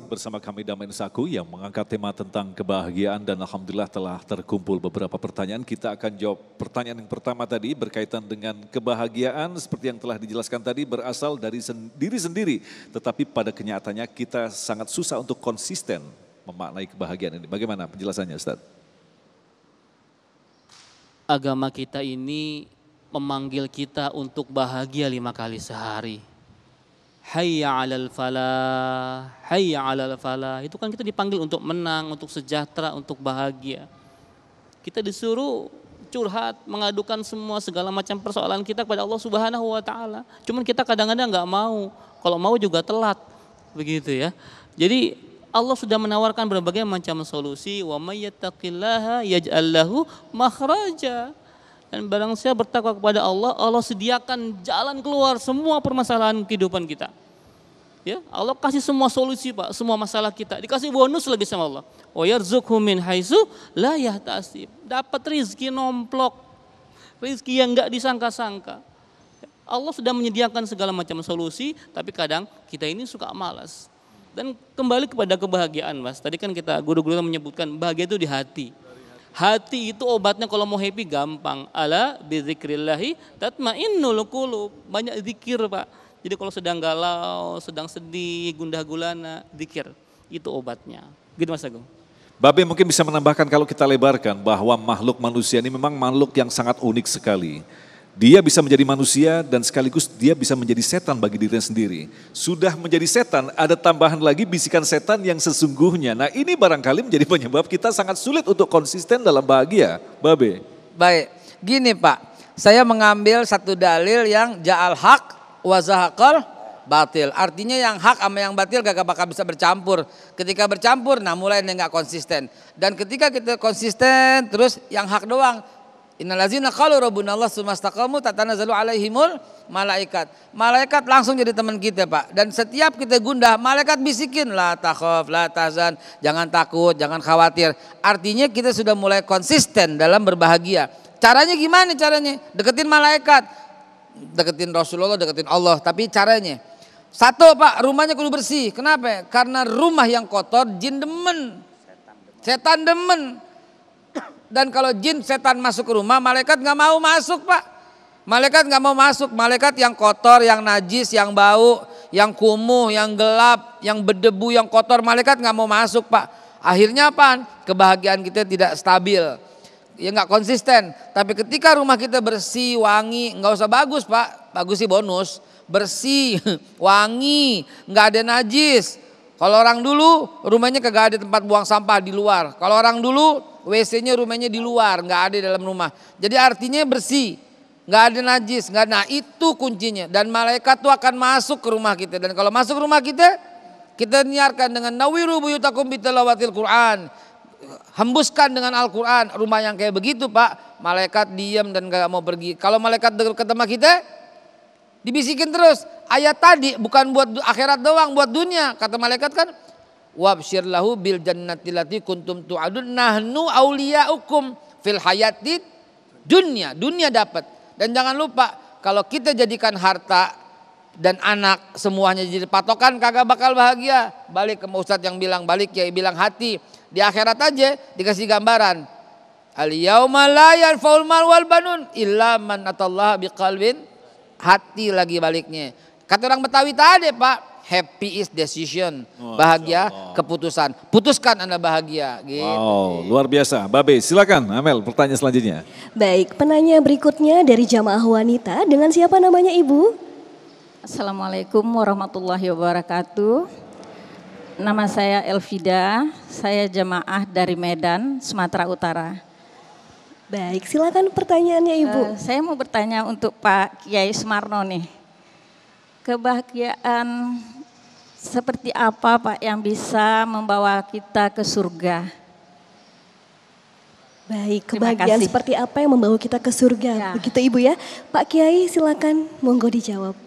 [SPEAKER 1] bersama kami Damain Saku yang mengangkat tema tentang kebahagiaan dan Alhamdulillah telah terkumpul beberapa pertanyaan. Kita akan jawab pertanyaan yang pertama tadi berkaitan dengan kebahagiaan seperti yang telah dijelaskan tadi berasal dari sendiri sendiri. Tetapi pada kenyataannya kita sangat susah untuk konsisten memaknai kebahagiaan ini. Bagaimana penjelasannya Ustaz?
[SPEAKER 4] Agama kita ini memanggil kita untuk bahagia lima kali sehari hayya 'alal falah, hayya 'alal falah. Itu kan kita dipanggil untuk menang, untuk sejahtera, untuk bahagia. Kita disuruh curhat, mengadukan semua segala macam persoalan kita kepada Allah Subhanahu wa taala. Cuman kita kadang-kadang nggak mau. Kalau mau juga telat. Begitu ya. Jadi Allah sudah menawarkan berbagai macam solusi wa may yattaqillaha yaj'al makhraja. Dan barang siapa bertakwa kepada Allah, Allah sediakan jalan keluar semua permasalahan kehidupan kita. Ya, Allah kasih semua solusi Pak, semua masalah kita. Dikasih bonus lagi sama Allah. Wa yarzuqhu min haitsu la yahtasib. Dapat rezeki nomplok. Rezeki yang enggak disangka-sangka. Allah sudah menyediakan segala macam solusi, tapi kadang kita ini suka malas. Dan kembali kepada kebahagiaan, Mas. Tadi kan kita guru-guru menyebutkan bahagia itu di hati. Hati itu obatnya kalau mau happy gampang. Ala bizikrillahi tatmainnul qulub. Banyak zikir, Pak. Jadi kalau sedang galau, sedang sedih, gundah gulana, zikir. Itu obatnya. Gitu Mas Agung.
[SPEAKER 1] Babe mungkin bisa menambahkan kalau kita lebarkan bahwa makhluk manusia ini memang makhluk yang sangat unik sekali. Dia bisa menjadi manusia dan sekaligus dia bisa menjadi setan bagi dirinya sendiri. Sudah menjadi setan, ada tambahan lagi bisikan setan yang sesungguhnya. Nah ini barangkali menjadi penyebab kita sangat sulit untuk konsisten dalam bahagia. Babe. Baik,
[SPEAKER 5] gini Pak. Saya mengambil satu dalil yang ja'al hak zahakal batil. Artinya yang hak sama yang batil gak bakal bisa bercampur. Ketika bercampur, nah mulai nggak konsisten. Dan ketika kita konsisten, terus yang hak doang Innalazina kalau rabbuna Allah sumastaqamu tatanazalu alaihimul malaikat. Malaikat langsung jadi teman kita, Pak. Dan setiap kita gundah, malaikat bisikin la takhaf, la tahzan, jangan takut, jangan khawatir. Artinya kita sudah mulai konsisten dalam berbahagia. Caranya gimana caranya? Deketin malaikat. Deketin Rasulullah, deketin Allah, tapi caranya. Satu, Pak, rumahnya kudu bersih. Kenapa? Karena rumah yang kotor jin demen. Setan demen. Setan demen. Dan kalau jin setan masuk ke rumah, malaikat nggak mau masuk pak. Malaikat nggak mau masuk. Malaikat yang kotor, yang najis, yang bau, yang kumuh, yang gelap, yang berdebu, yang kotor. Malaikat nggak mau masuk pak. Akhirnya apa? Kebahagiaan kita tidak stabil. Ya nggak konsisten. Tapi ketika rumah kita bersih, wangi, nggak usah bagus pak. Bagus sih bonus. Bersih, wangi, nggak ada najis. Kalau orang dulu rumahnya kagak ada tempat buang sampah di luar. Kalau orang dulu WC-nya rumahnya di luar, nggak ada dalam rumah. Jadi artinya bersih, nggak ada najis, nggak. Nah itu kuncinya. Dan malaikat tuh akan masuk ke rumah kita. Dan kalau masuk rumah kita, kita niarkan dengan nawiru buyutakum bitalawatil Quran. Hembuskan dengan Al-Quran. Rumah yang kayak begitu pak, malaikat diam dan nggak mau pergi. Kalau malaikat ke tempat kita, dibisikin terus. Ayat tadi bukan buat akhirat doang, buat dunia. Kata malaikat kan, wabshir lahu bil jannati lati kuntum tu'adun nahnu ukum fil hayati dunia dunia dapat dan jangan lupa kalau kita jadikan harta dan anak semuanya jadi patokan kagak bakal bahagia balik ke ustadz yang bilang balik ya bilang hati di akhirat aja dikasih gambaran al yauma la yanfa'ul mal wal banun illa man atallaha biqalbin hati lagi baliknya kata orang Betawi tadi Pak happy is decision. Bahagia keputusan. Putuskan
[SPEAKER 3] Anda bahagia gitu.
[SPEAKER 1] Wow, luar biasa. Babe, silakan Amel pertanyaan selanjutnya.
[SPEAKER 3] Baik, penanya berikutnya dari jamaah wanita dengan siapa namanya Ibu?
[SPEAKER 7] Assalamualaikum warahmatullahi wabarakatuh. Nama saya Elvida,
[SPEAKER 6] saya jamaah dari Medan, Sumatera Utara. Baik, silakan pertanyaannya eh, Ibu. Uh, saya mau bertanya untuk Pak Kiai Sumarno nih.
[SPEAKER 7] Kebahagiaan seperti apa Pak yang bisa membawa kita ke surga? Baik, kebahagiaan seperti
[SPEAKER 3] apa yang membawa kita ke surga? Ya. Begitu Ibu ya. Pak Kiai silakan monggo dijawab.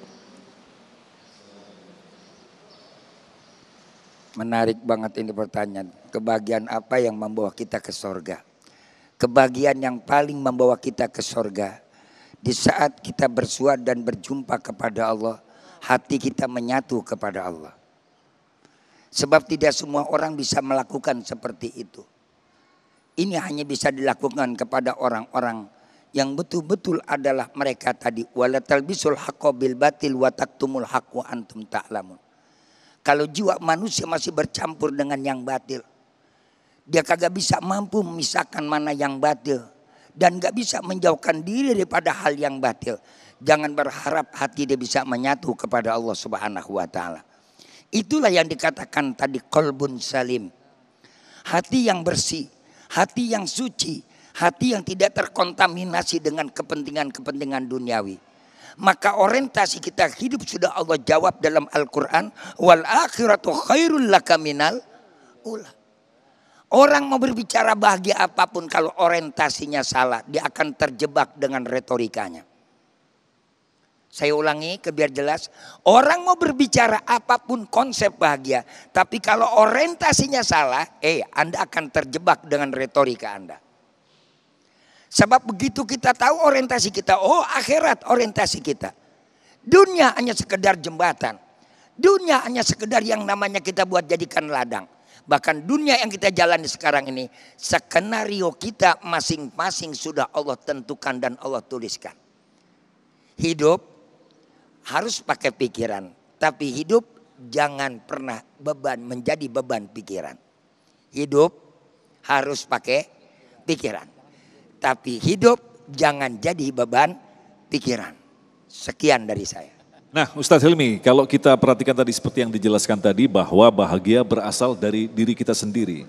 [SPEAKER 6] Menarik banget ini pertanyaan. Kebahagiaan apa yang membawa kita ke surga? Kebahagiaan yang paling membawa kita ke surga di saat kita bersua dan berjumpa kepada Allah, hati kita menyatu kepada Allah. Sebab tidak semua orang bisa melakukan seperti itu. Ini hanya bisa dilakukan kepada orang-orang yang betul-betul adalah mereka tadi Walatalbisul talbisul batil wataktumul taktumul antum ta'lamun. Kalau jiwa manusia masih bercampur dengan yang batil, dia kagak bisa mampu memisahkan mana yang batil dan gak bisa menjauhkan diri daripada hal yang batil. Jangan berharap hati dia bisa menyatu kepada Allah Subhanahu wa taala. Itulah yang dikatakan tadi kolbun salim. Hati yang bersih, hati yang suci, hati yang tidak terkontaminasi dengan kepentingan-kepentingan duniawi. Maka orientasi kita hidup sudah Allah jawab dalam Al-Quran. Wal akhiratu khairul lakaminal ula. Orang mau berbicara bahagia apapun kalau orientasinya salah. Dia akan terjebak dengan retorikanya. Saya ulangi ke biar jelas. Orang mau berbicara apapun konsep bahagia. Tapi kalau orientasinya salah, eh Anda akan terjebak dengan retorika Anda. Sebab begitu kita tahu orientasi kita, oh akhirat orientasi kita. Dunia hanya sekedar jembatan. Dunia hanya sekedar yang namanya kita buat jadikan ladang. Bahkan dunia yang kita jalani sekarang ini, skenario kita masing-masing sudah Allah tentukan dan Allah tuliskan. Hidup harus pakai pikiran, tapi hidup jangan pernah beban menjadi beban pikiran. Hidup harus pakai pikiran. Tapi hidup jangan jadi beban pikiran. Sekian dari saya.
[SPEAKER 1] Nah, Ustadz Hilmi, kalau kita perhatikan tadi seperti yang dijelaskan tadi bahwa bahagia berasal dari diri kita sendiri.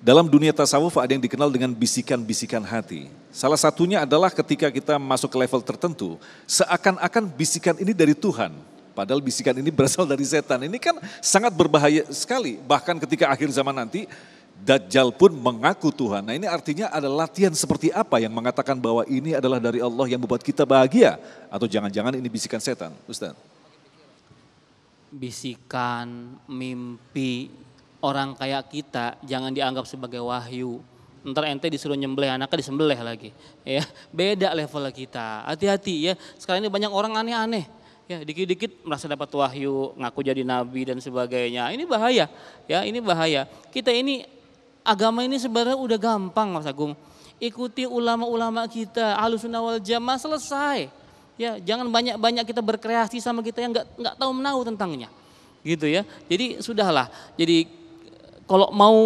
[SPEAKER 1] Dalam dunia tasawuf ada yang dikenal dengan bisikan-bisikan hati. Salah satunya adalah ketika kita masuk ke level tertentu, seakan-akan bisikan ini dari Tuhan. Padahal bisikan ini berasal dari setan. Ini kan sangat berbahaya sekali. Bahkan ketika akhir zaman nanti, Dajjal pun mengaku Tuhan. Nah ini artinya ada latihan seperti apa yang mengatakan bahwa ini adalah dari Allah yang membuat kita bahagia. Atau jangan-jangan ini bisikan setan, Ustaz.
[SPEAKER 4] Bisikan, mimpi, orang kayak kita jangan dianggap sebagai wahyu. Ntar ente disuruh nyembelih anaknya disembelih lagi. Ya, beda level kita. Hati-hati ya. Sekarang ini banyak orang aneh-aneh. Ya, dikit-dikit merasa dapat wahyu, ngaku jadi nabi dan sebagainya. Ini bahaya. Ya, ini bahaya. Kita ini agama ini sebenarnya udah gampang Mas Agung. Ikuti ulama-ulama kita, alusunah wal jamaah selesai. Ya, jangan banyak-banyak kita berkreasi sama kita yang nggak nggak tahu menahu tentangnya. Gitu ya. Jadi sudahlah. Jadi kalau mau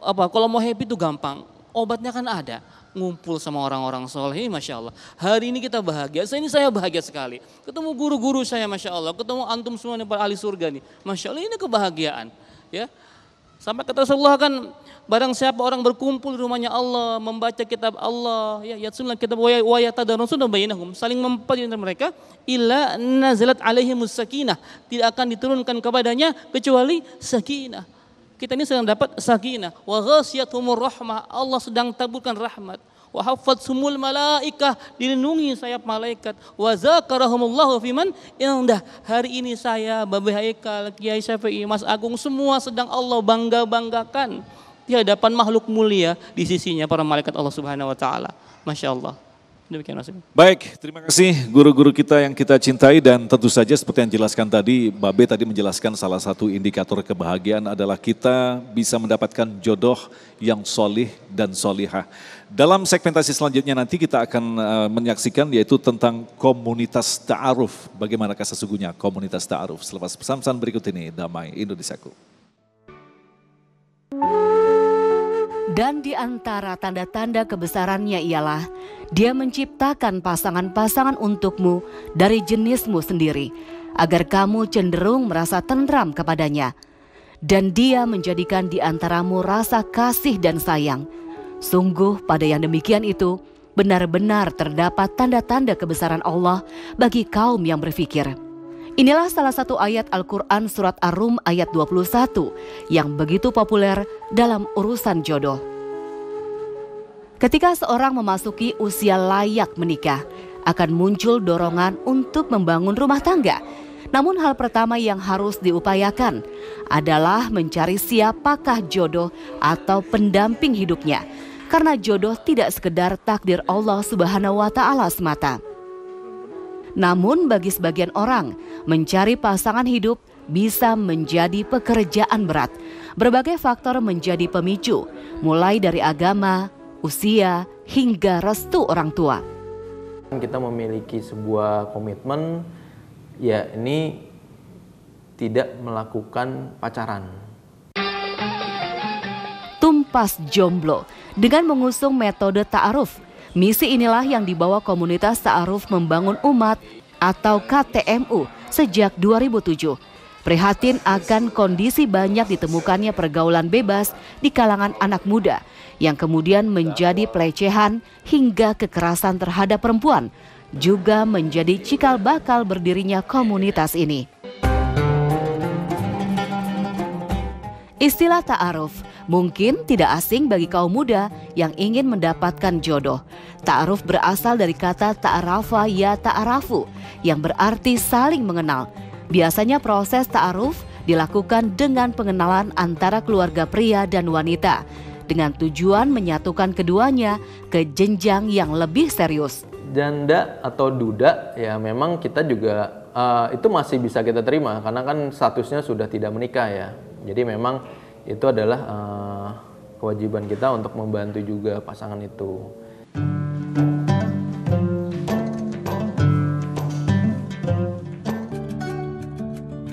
[SPEAKER 4] apa? Kalau mau happy itu gampang. Obatnya kan ada. Ngumpul sama orang-orang soleh, masya Allah. Hari ini kita bahagia. Saya ini saya bahagia sekali. Ketemu guru-guru saya, masya Allah. Ketemu antum semua nih para ahli surga nih, masya Allah. Ini kebahagiaan, ya. Sampai kata Rasulullah kan barang siapa orang berkumpul di rumahnya Allah, membaca kitab Allah, ya, ya sunnah kitab dan sunnah bayinahum, saling mempelajari mereka, illa nazalat alaihi musakinah, tidak akan diturunkan kepadanya kecuali sakinah kita ini sedang dapat sakinah wa ghasiyatumur rahmah Allah sedang taburkan rahmat wa haffat sumul malaikah dilindungi sayap malaikat wa zakarahumullahu fiman indah hari ini saya Babe Haikal Kiai Syafi'i Mas Agung semua sedang Allah bangga-banggakan di hadapan makhluk mulia di sisinya para malaikat Allah Subhanahu wa taala Masya Allah. Demikian Mas.
[SPEAKER 1] Baik, terima kasih guru-guru kita yang kita cintai dan tentu saja seperti yang jelaskan tadi, Babe tadi menjelaskan salah satu indikator kebahagiaan adalah kita bisa mendapatkan jodoh yang solih dan solihah. Dalam segmentasi selanjutnya nanti kita akan eh, menyaksikan yaitu tentang komunitas ta'aruf. Bagaimanakah sesungguhnya komunitas ta'aruf? Selepas pesan-pesan berikut ini, damai Indonesiaku.
[SPEAKER 7] Dan di antara tanda-tanda kebesarannya ialah dia menciptakan pasangan-pasangan untukmu dari jenismu sendiri agar kamu cenderung merasa tentram kepadanya. Dan dia menjadikan di antaramu rasa kasih dan sayang. Sungguh pada yang demikian itu benar-benar terdapat tanda-tanda kebesaran Allah bagi kaum yang berpikir. Inilah salah satu ayat Al-Quran Surat Ar-Rum ayat 21 yang begitu populer dalam urusan jodoh. Ketika seorang memasuki usia layak menikah, akan muncul dorongan untuk membangun rumah tangga. Namun hal pertama yang harus diupayakan adalah mencari siapakah jodoh atau pendamping hidupnya. Karena jodoh tidak sekedar takdir Allah Subhanahu wa taala semata. Namun bagi sebagian orang, mencari pasangan hidup bisa menjadi pekerjaan berat. Berbagai faktor menjadi pemicu, mulai dari agama, usia, hingga restu orang tua.
[SPEAKER 4] Kan kita memiliki sebuah komitmen, ya ini tidak melakukan pacaran.
[SPEAKER 7] Tumpas jomblo dengan mengusung metode ta'aruf Misi inilah yang dibawa komunitas Ta'aruf Membangun Umat atau KTMU sejak 2007. Prihatin akan kondisi banyak ditemukannya pergaulan bebas di kalangan anak muda yang kemudian menjadi pelecehan hingga kekerasan terhadap perempuan juga menjadi cikal bakal berdirinya komunitas ini. Istilah ta'aruf mungkin tidak asing bagi kaum muda yang ingin mendapatkan jodoh. Ta'aruf berasal dari kata ta'arafa ya ta'arafu yang berarti saling mengenal. Biasanya proses ta'aruf dilakukan dengan pengenalan antara keluarga pria dan wanita dengan tujuan menyatukan keduanya ke jenjang yang lebih serius.
[SPEAKER 4] Janda atau duda ya memang kita juga uh, itu masih bisa kita terima karena kan statusnya sudah tidak menikah ya. Jadi memang itu adalah uh, kewajiban kita untuk membantu juga pasangan itu.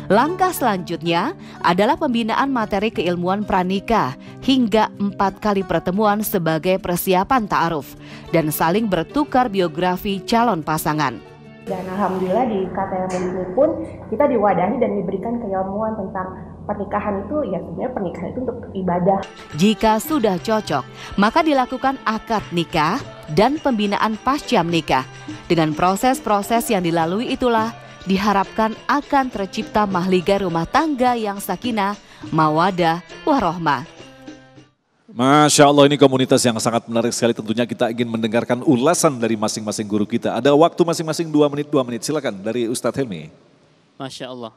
[SPEAKER 7] Langkah selanjutnya adalah pembinaan materi keilmuan pranikah hingga empat kali pertemuan sebagai persiapan ta'aruf dan saling bertukar biografi calon pasangan. Dan Alhamdulillah di KTM ini pun kita diwadahi dan diberikan keilmuan tentang pernikahan itu ya sebenarnya pernikahan itu untuk ibadah. Jika sudah cocok, maka dilakukan akad nikah dan pembinaan pasca menikah. Dengan proses-proses yang dilalui itulah diharapkan akan tercipta mahligai rumah tangga yang sakinah, mawadah, warohmah.
[SPEAKER 1] Masya Allah ini komunitas yang sangat menarik sekali tentunya kita ingin mendengarkan ulasan dari masing-masing guru kita. Ada waktu masing-masing dua menit, dua menit silakan dari Ustadz Helmi.
[SPEAKER 4] Masya Allah.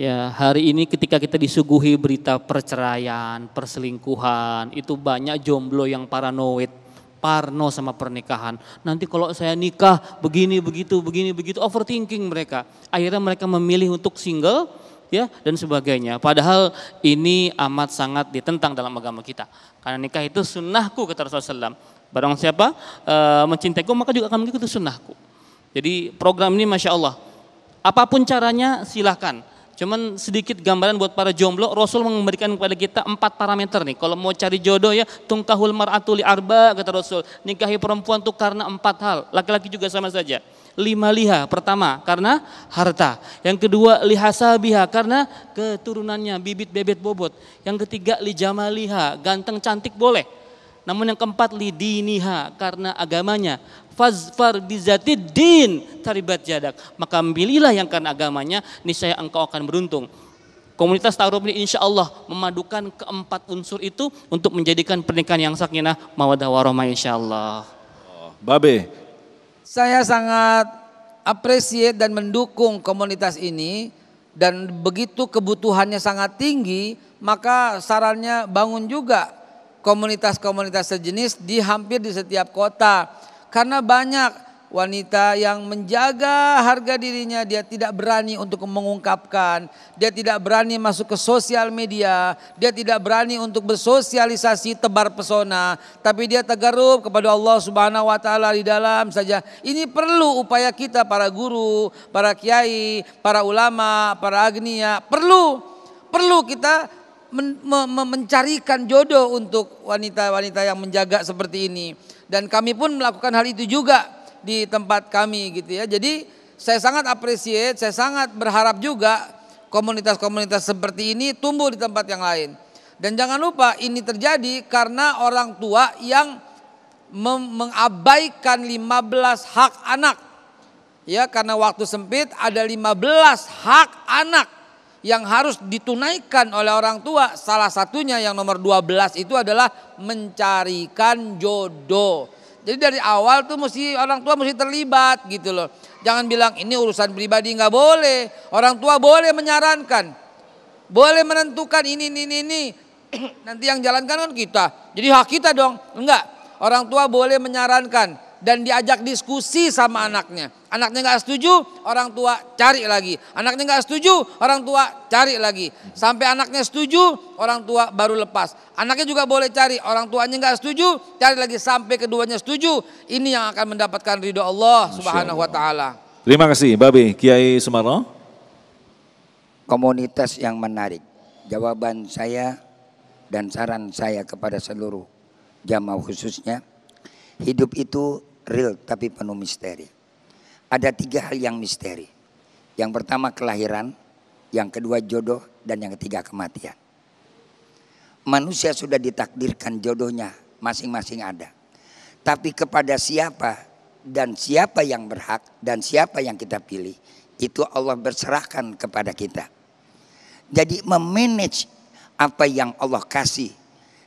[SPEAKER 4] Ya, hari ini ketika kita disuguhi berita perceraian, perselingkuhan, itu banyak jomblo yang paranoid, parno sama pernikahan. Nanti kalau saya nikah begini begitu begini begitu overthinking mereka. Akhirnya mereka memilih untuk single ya dan sebagainya. Padahal ini amat sangat ditentang dalam agama kita. Karena nikah itu sunnahku kata Rasulullah SAW. Barang siapa e, mencintaiku maka juga akan mengikuti sunnahku. Jadi program ini masya Allah. Apapun caranya silahkan Cuman sedikit gambaran buat para jomblo, Rasul memberikan kepada kita empat parameter nih. Kalau mau cari jodoh ya, tungkahul mar'atuli arba, kata Rasul. Nikahi perempuan tuh karena empat hal, laki-laki juga sama saja. Lima liha, pertama karena harta. Yang kedua lihasa biha, karena keturunannya, bibit bebet bobot. Yang ketiga liha, ganteng cantik boleh. Namun yang keempat lidiniha karena agamanya fazfar bizatid din taribat jadak. Maka ambililah yang karena agamanya, niscaya engkau akan beruntung. Komunitas Tarub ini insya Allah memadukan keempat unsur itu untuk menjadikan pernikahan yang sakinah mawadah warohmah insya Allah.
[SPEAKER 1] Oh, Babe.
[SPEAKER 5] Saya sangat apresiat dan mendukung komunitas ini dan begitu kebutuhannya sangat tinggi maka sarannya bangun juga komunitas-komunitas sejenis di hampir di setiap kota karena banyak wanita yang menjaga harga dirinya, dia tidak berani untuk mengungkapkan, dia tidak berani masuk ke sosial media, dia tidak berani untuk bersosialisasi tebar pesona, tapi dia tegarup kepada Allah Subhanahu wa taala di dalam saja. Ini perlu upaya kita para guru, para kiai, para ulama, para agnia, perlu perlu kita men, men, mencarikan jodoh untuk wanita-wanita yang menjaga seperti ini dan kami pun melakukan hal itu juga di tempat kami gitu ya. Jadi saya sangat appreciate, saya sangat berharap juga komunitas-komunitas seperti ini tumbuh di tempat yang lain. Dan jangan lupa ini terjadi karena orang tua yang mengabaikan 15 hak anak. Ya, karena waktu sempit ada 15 hak anak yang harus ditunaikan oleh orang tua salah satunya yang nomor 12 itu adalah mencarikan jodoh. Jadi dari awal tuh mesti orang tua mesti terlibat gitu loh. Jangan bilang ini urusan pribadi nggak boleh. Orang tua boleh menyarankan. Boleh menentukan ini ini ini. ini. Nanti yang jalankan kan kita. Jadi hak kita dong. Enggak. Orang tua boleh menyarankan dan diajak diskusi sama anaknya. Anaknya nggak setuju, orang tua cari lagi. Anaknya nggak setuju, orang tua cari lagi. Sampai anaknya setuju, orang tua baru lepas. Anaknya juga boleh cari, orang tuanya nggak setuju, cari lagi sampai keduanya setuju. Ini yang akan
[SPEAKER 6] mendapatkan ridho Allah Subhanahu wa taala.
[SPEAKER 1] Terima kasih, Babi Kiai Sumarno.
[SPEAKER 6] Komunitas yang menarik. Jawaban saya dan saran saya kepada seluruh jamaah khususnya hidup itu real tapi penuh misteri. Ada tiga hal yang misteri. Yang pertama kelahiran, yang kedua jodoh, dan yang ketiga kematian. Manusia sudah ditakdirkan jodohnya masing-masing ada. Tapi kepada siapa dan siapa yang berhak dan siapa yang kita pilih itu Allah berserahkan kepada kita. Jadi memanage apa yang Allah kasih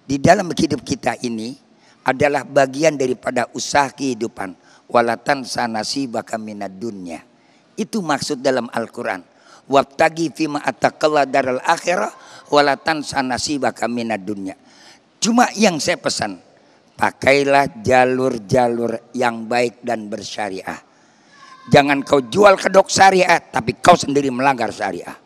[SPEAKER 6] di dalam hidup kita ini adalah bagian daripada usaha kehidupan. Walatan sanasi bakamina dunia. Itu maksud dalam Al-Quran. Wabtagi fima atakala daral akhirah walatan sanasi bakamina dunia. Cuma yang saya pesan, pakailah jalur-jalur yang baik dan bersyariah. Jangan kau jual kedok syariah, tapi kau sendiri melanggar syariah.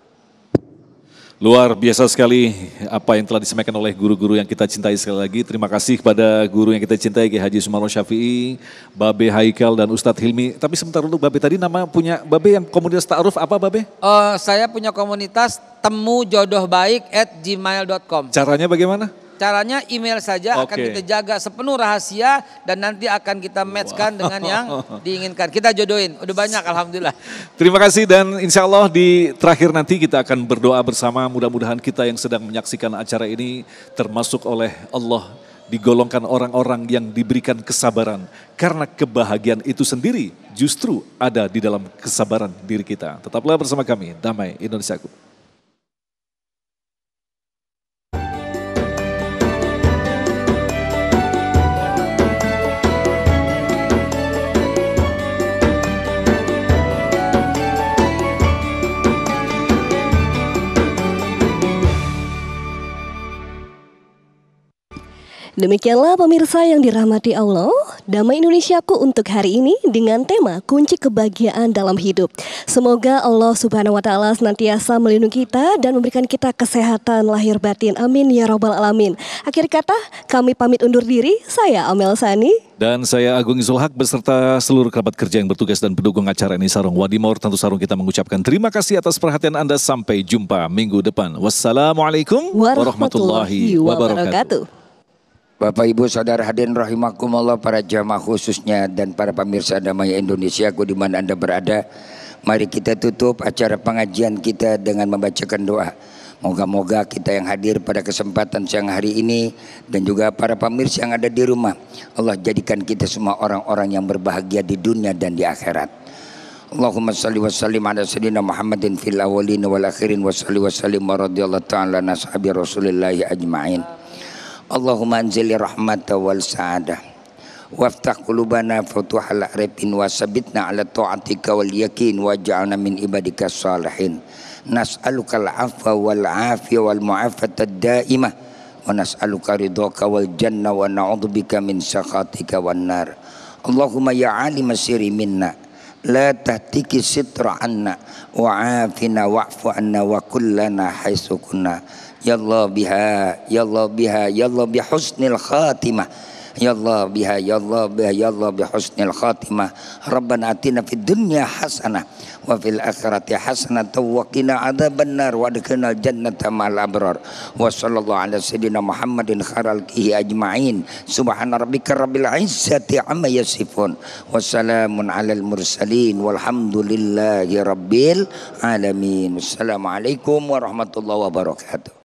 [SPEAKER 1] Luar biasa sekali apa yang telah disampaikan oleh guru-guru yang kita cintai sekali lagi. Terima kasih kepada guru yang kita cintai, Kiai Haji Sumarno Syafi'i, Babe Haikal dan Ustadz Hilmi. Tapi sebentar dulu Babe tadi nama punya Babe yang komunitas ta'aruf apa Babe?
[SPEAKER 5] Uh, saya punya komunitas temu jodoh baik at gmail.com.
[SPEAKER 1] Caranya bagaimana?
[SPEAKER 5] Caranya email saja okay. akan kita jaga sepenuh rahasia dan nanti akan kita matchkan wow. dengan yang diinginkan. Kita jodohin. Udah banyak alhamdulillah.
[SPEAKER 1] Terima kasih dan insya Allah di terakhir nanti kita akan berdoa bersama. Mudah-mudahan kita yang sedang menyaksikan acara ini termasuk oleh Allah digolongkan orang-orang yang diberikan kesabaran karena kebahagiaan itu sendiri justru ada di dalam kesabaran diri kita. Tetaplah bersama kami, damai Indonesiaku.
[SPEAKER 3] Demikianlah pemirsa yang dirahmati Allah, damai Indonesiaku untuk hari ini dengan tema kunci kebahagiaan dalam hidup. Semoga Allah Subhanahu wa taala senantiasa melindungi kita dan memberikan kita kesehatan lahir batin. Amin ya robbal alamin. Akhir kata, kami pamit undur diri. Saya Amel Sani
[SPEAKER 1] dan saya Agung Zulhak beserta seluruh kerabat kerja yang bertugas dan pendukung acara ini Sarung Wadimor tentu Sarung kita mengucapkan terima kasih atas perhatian Anda sampai jumpa minggu depan. Wassalamualaikum warahmatullahi wabarakatuh.
[SPEAKER 6] Bapak Ibu Saudara hadirin rahimakumullah para jamaah khususnya dan para pemirsa damai Indonesia ku di mana Anda berada. Mari kita tutup acara pengajian kita dengan membacakan doa. Moga-moga kita yang hadir pada kesempatan siang hari ini dan juga para pemirsa yang ada di rumah. Allah jadikan kita semua orang-orang yang berbahagia di dunia dan di akhirat. Allahumma salli wa sallim ala sayyidina Muhammadin fil awalin wal akhirin wa salli wa sallim wa ta'ala nashabi rasulillahi ajma'in. Allahumma anzili rahmata wal sa'adah Waftah qulubana futuhal arifin Wasabitna ala ta'atika wal yakin Waja'alna min ibadika salihin Nas'aluka al-afwa wal afya wal mu'afata daimah Wa nas'aluka ridhaka wal jannah Wa na'udhubika min sakhatika wal nar Allahumma ya alim siri minna La tahtiki sitra anna Wa'afina واعف anna wa kullana كنا يا الله بها يا الله بها يا الله بحسن الخاتمة يا الله بها يا الله بها يا الله بحسن الخاتمة ربنا أتنا في الدنيا حسنة وفي الآخرة حسنة وقنا عذاب النار وادخلنا الجنة مع الأبرار وصلى الله على سيدنا محمد خير الكه أجمعين سبحان ربك رب العزة عما يصفون وسلام على المرسلين والحمد لله رب العالمين السلام عليكم ورحمة الله وبركاته